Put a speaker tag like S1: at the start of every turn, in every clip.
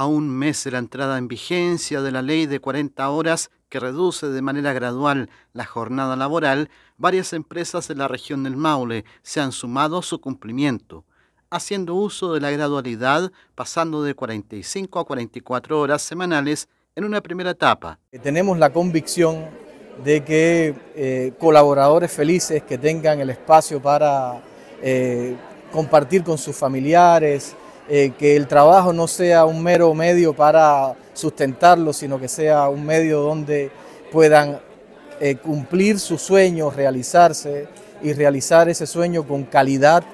S1: a un mes de la entrada en vigencia de la ley de 40 horas que reduce de manera gradual la jornada laboral, varias empresas de la región del Maule se han sumado a su cumplimiento, haciendo uso de la gradualidad, pasando de 45 a 44 horas semanales en una primera etapa.
S2: Eh, tenemos la convicción de que eh, colaboradores felices que tengan el espacio para eh, compartir con sus familiares, eh, que el trabajo no sea un mero medio para sustentarlo, sino que sea un medio donde puedan eh, cumplir sus sueños, realizarse y realizar ese sueño con calidad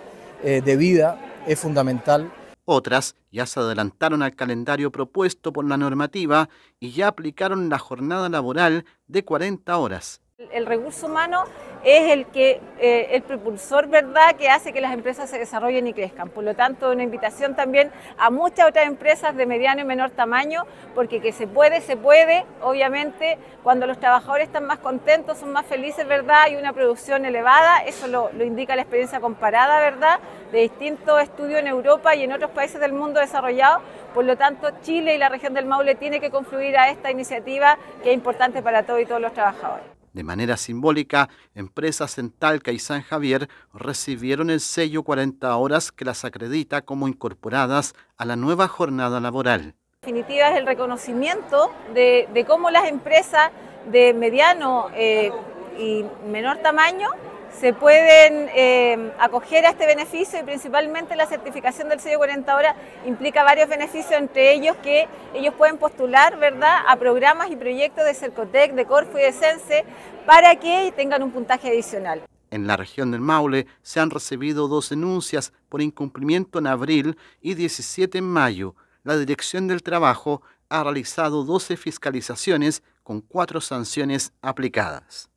S2: eh, de vida es fundamental.
S1: Otras ya se adelantaron al calendario propuesto por la normativa y ya aplicaron la jornada laboral de 40 horas
S3: el recurso humano es el, que, eh, el propulsor ¿verdad? que hace que las empresas se desarrollen y crezcan. Por lo tanto, una invitación también a muchas otras empresas de mediano y menor tamaño, porque que se puede, se puede. Obviamente, cuando los trabajadores están más contentos, son más felices, ¿verdad? Hay una producción elevada, eso lo, indica la experiencia comparada, ¿verdad? De distintos estudios en Europa y en otros países del mundo desarrollados. Por lo tanto, Chile y la región del Maule tiene que confluir a esta iniciativa que es importante para todos y todos los trabajadores.
S1: De manera simbólica, empresas en Talca y San Javier recibieron el sello 40 horas que las acredita como incorporadas a la nueva jornada laboral.
S3: definitiva es el reconocimiento de, cómo las empresas de mediano eh, y menor tamaño se pueden eh, acoger a este beneficio y principalmente la certificación del sello 40 horas implica varios beneficios, entre ellos que ellos pueden postular ¿verdad? a programas y proyectos de Cercotec, de Corfu y de Sense para que tengan un puntaje adicional.
S1: En la región del Maule se han recibido dos denuncias por incumplimiento en abril y 17 en mayo. La Dirección del Trabajo ha realizado 12 fiscalizaciones con cuatro sanciones aplicadas.